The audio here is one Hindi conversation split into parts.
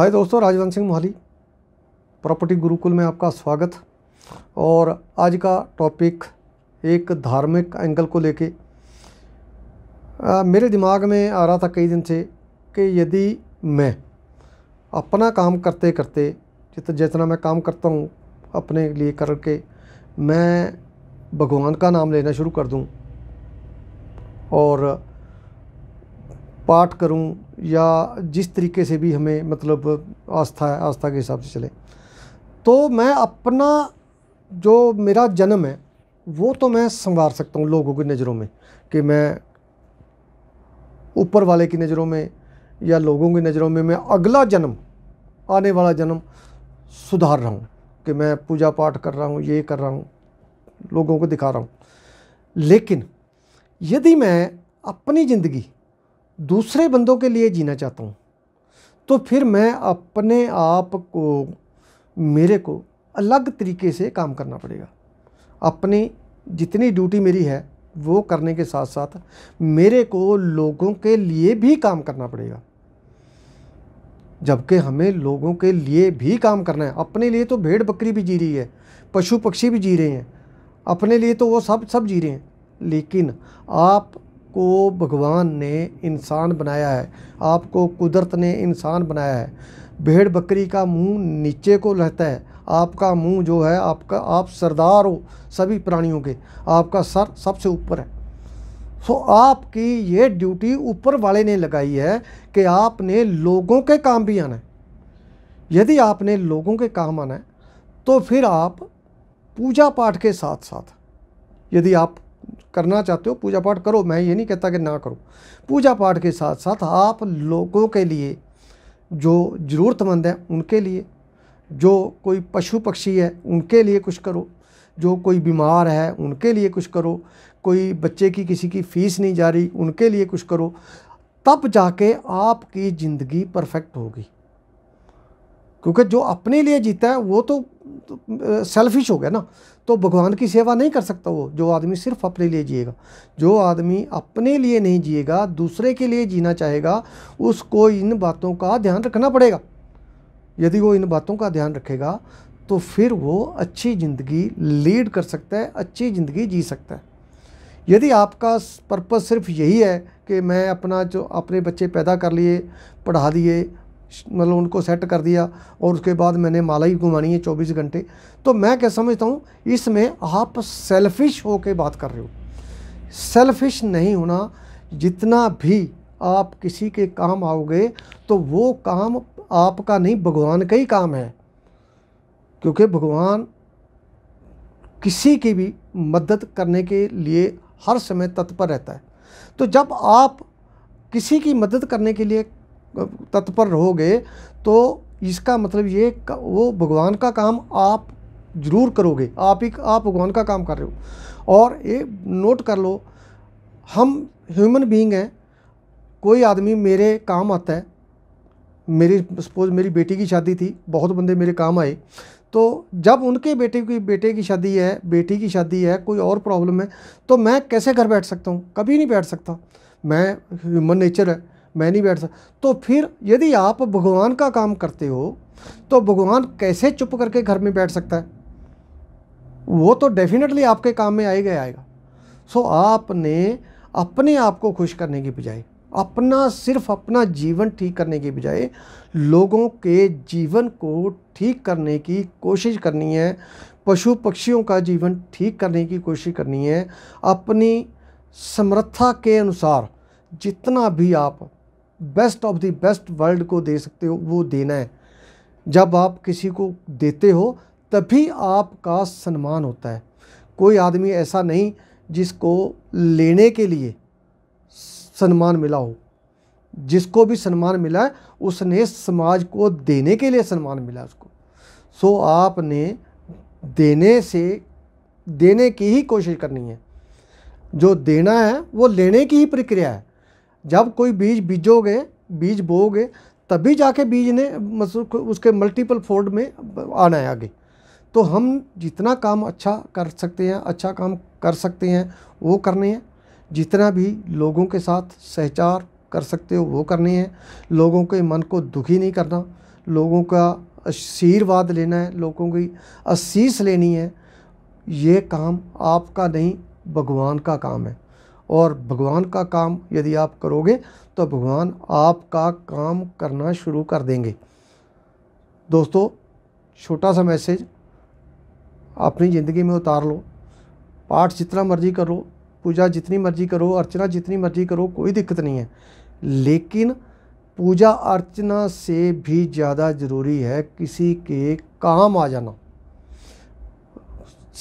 हाय दोस्तों राजवंत सिंह मोहाली प्रॉपर्टी गुरुकुल में आपका स्वागत और आज का टॉपिक एक धार्मिक एंगल को लेके मेरे दिमाग में आ रहा था कई दिन से कि यदि मैं अपना काम करते करते जितना जितना मैं काम करता हूँ अपने लिए करके मैं भगवान का नाम लेना शुरू कर दूँ और पाठ करूं या जिस तरीके से भी हमें मतलब आस्था है आस्था के हिसाब से चले तो मैं अपना जो मेरा जन्म है वो तो मैं संवार सकता हूँ लोगों की नज़रों में कि मैं ऊपर वाले की नज़रों में या लोगों की नज़रों में मैं अगला जन्म आने वाला जन्म सुधार रहा हूँ कि मैं पूजा पाठ कर रहा हूँ ये कर रहा हूँ लोगों को दिखा रहा हूँ लेकिन यदि मैं अपनी ज़िंदगी दूसरे बंदों के लिए जीना चाहता हूँ तो फिर मैं अपने आप को मेरे को अलग तरीके से काम करना पड़ेगा अपनी जितनी ड्यूटी मेरी है वो करने के साथ साथ मेरे को लोगों के लिए भी काम करना पड़ेगा जबकि हमें लोगों के लिए भी काम करना है अपने लिए तो भेड़ बकरी भी जी रही है पशु पक्षी भी जी रहे हैं अपने लिए तो वो सब सब जी रहे हैं लेकिन आप को भगवान ने इंसान बनाया है आपको कुदरत ने इंसान बनाया है भेड़ बकरी का मुंह नीचे को रहता है आपका मुंह जो है आपका आप सरदार हो सभी प्राणियों के आपका सर सबसे ऊपर है सो आपकी ये ड्यूटी ऊपर वाले ने लगाई है कि आपने लोगों के काम भी आना है यदि आपने लोगों के काम आना है तो फिर आप पूजा पाठ के साथ साथ यदि आप करना चाहते हो पूजा पाठ करो मैं ये नहीं कहता कि ना करो पूजा पाठ के साथ साथ आप लोगों के लिए जो ज़रूरतमंद हैं उनके लिए जो कोई पशु पक्षी है उनके लिए कुछ करो जो कोई बीमार है उनके लिए कुछ करो कोई बच्चे की किसी की फ़ीस नहीं जा रही उनके लिए कुछ करो तब जाके आपकी ज़िंदगी परफेक्ट होगी क्योंकि जो अपने लिए जीता है वो तो, सेल्फिश हो गया ना तो भगवान की सेवा नहीं कर सकता वो जो आदमी सिर्फ अपने लिए जिएगा जो आदमी अपने लिए नहीं जिएगा दूसरे के लिए जीना चाहेगा उसको इन बातों का ध्यान रखना पड़ेगा यदि वो इन बातों का ध्यान रखेगा तो फिर वो अच्छी ज़िंदगी लीड कर सकता है अच्छी ज़िंदगी जी सकता है यदि आपका पर्पज़ सिर्फ यही है कि मैं अपना जो अपने बच्चे पैदा कर लिए पढ़ा दिए मतलब उनको सेट कर दिया और उसके बाद मैंने माला ही घुमानी है चौबीस घंटे तो मैं क्या समझता हूँ इसमें आप सेल्फिश के बात कर रहे हो सेल्फिश नहीं होना जितना भी आप किसी के काम आओगे तो वो काम आपका नहीं भगवान का ही काम है क्योंकि भगवान किसी की भी मदद करने के लिए हर समय तत्पर रहता है तो जब आप किसी की मदद करने के लिए तत्पर रहोगे तो इसका मतलब ये वो भगवान का काम आप जरूर करोगे आप ही आप भगवान का काम कर रहे हो और ये नोट कर लो हम ह्यूमन बीइंग हैं कोई आदमी मेरे काम आता है मेरी सपोज मेरी बेटी की शादी थी बहुत बंदे मेरे काम आए तो जब उनके बेटे की बेटे की शादी है बेटी की शादी है कोई और प्रॉब्लम है तो मैं कैसे घर बैठ सकता हूँ कभी नहीं बैठ सकता मैं ह्यूमन नेचर है मैं नहीं बैठ सकता तो फिर यदि आप भगवान का काम करते हो तो भगवान कैसे चुप करके घर में बैठ सकता है वो तो डेफिनेटली आपके काम में आएगा आएगा सो आपने अपने आप को खुश करने की बजाय अपना सिर्फ अपना जीवन ठीक करने की बजाय लोगों के जीवन को ठीक करने की कोशिश करनी है पशु पक्षियों का जीवन ठीक करने की कोशिश करनी है अपनी समर्था के अनुसार जितना भी आप best of the best world को दे सकते हो वो देना है जब आप किसी को देते हो तभी आपका सम्मान होता है कोई आदमी ऐसा नहीं जिसको लेने के लिए सम्मान मिला हो जिसको भी सम्मान मिला है उसने समाज को देने के लिए सम्मान मिला उसको सो आपने देने से देने की ही कोशिश करनी है जो देना है वो लेने की ही प्रक्रिया है जब कोई बीज बीजोगे बीज बोओगे तभी जाके बीज ने मतलब उसके मल्टीपल फोल्ड में आना है आगे तो हम जितना काम अच्छा कर सकते हैं अच्छा काम कर सकते हैं वो करने हैं जितना भी लोगों के साथ सहचार कर सकते हो वो करने हैं लोगों के मन को दुखी नहीं करना लोगों का आशीर्वाद लेना है लोगों की आशीष लेनी है ये काम आपका नहीं भगवान का काम है और भगवान का काम यदि आप करोगे तो भगवान आपका काम करना शुरू कर देंगे दोस्तों छोटा सा मैसेज अपनी ज़िंदगी में उतार लो पाठ जितना मर्जी करो पूजा जितनी मर्जी करो अर्चना जितनी मर्जी करो कोई दिक्कत नहीं है लेकिन पूजा अर्चना से भी ज़्यादा ज़रूरी है किसी के काम आ जाना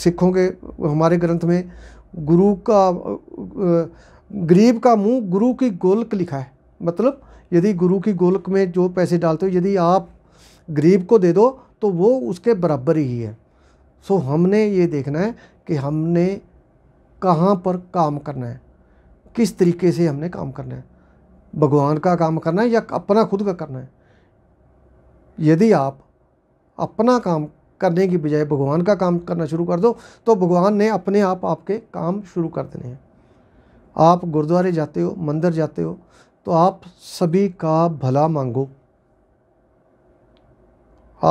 सिखों के हमारे ग्रंथ में गुरु का गरीब का मुंह गुरु की गोलक लिखा है मतलब यदि गुरु की गोलक में जो पैसे डालते हो यदि आप गरीब को दे दो तो वो उसके बराबर ही है सो हमने ये देखना है कि हमने कहाँ पर काम करना है किस तरीके से हमने काम करना है भगवान का काम करना है या अपना खुद का करना है यदि आप अपना काम करने की बजाय भगवान का काम करना शुरू कर दो तो भगवान ने अपने आप आपके काम शुरू कर देने हैं आप गुरुद्वारे जाते हो मंदिर जाते हो तो आप सभी का भला मांगो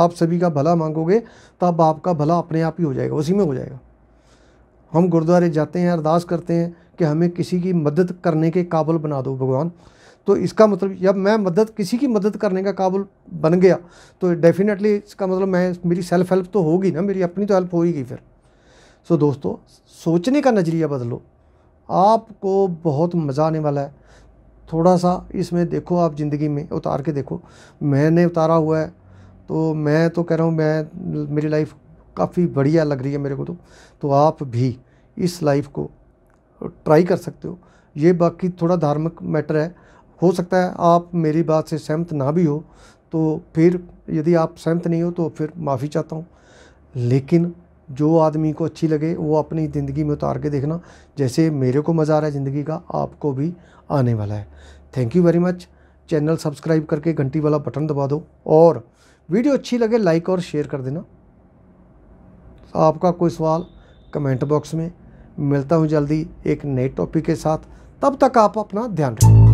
आप सभी का भला मांगोगे तब आपका भला अपने आप ही हो जाएगा उसी में हो जाएगा हम गुरुद्वारे जाते हैं अरदास करते हैं कि हमें किसी की मदद करने के काबल बना दो भगवान तो इसका मतलब जब मैं मदद किसी की मदद करने का काबुल बन गया तो डेफिनेटली इसका मतलब मैं मेरी सेल्फ हेल्प तो होगी ना मेरी अपनी तो हेल्प होगी फिर सो so, दोस्तों सोचने का नज़रिया बदलो आपको बहुत मज़ा आने वाला है थोड़ा सा इसमें देखो आप ज़िंदगी में उतार के देखो मैंने उतारा हुआ है तो मैं तो कह रहा हूँ मैं मेरी लाइफ काफ़ी बढ़िया लग रही है मेरे को तो तो आप भी इस लाइफ को ट्राई कर सकते हो ये बाकी थोड़ा धार्मिक मैटर है हो सकता है आप मेरी बात से सहमत ना भी हो तो फिर यदि आप सहमत नहीं हो तो फिर माफ़ी चाहता हूँ लेकिन जो आदमी को अच्छी लगे वो अपनी ज़िंदगी में उतार के देखना जैसे मेरे को मज़ा आ रहा है ज़िंदगी का आपको भी आने वाला है thank you very much channel subscribe करके घंटी वाला बटन दबा दो और वीडियो अच्छी लगे लाइक और शेयर कर देना आपका कोई सवाल कमेंट बॉक्स में मिलता हूँ जल्दी एक नए टॉपिक के साथ तब तक आप अपना ध्यान रखें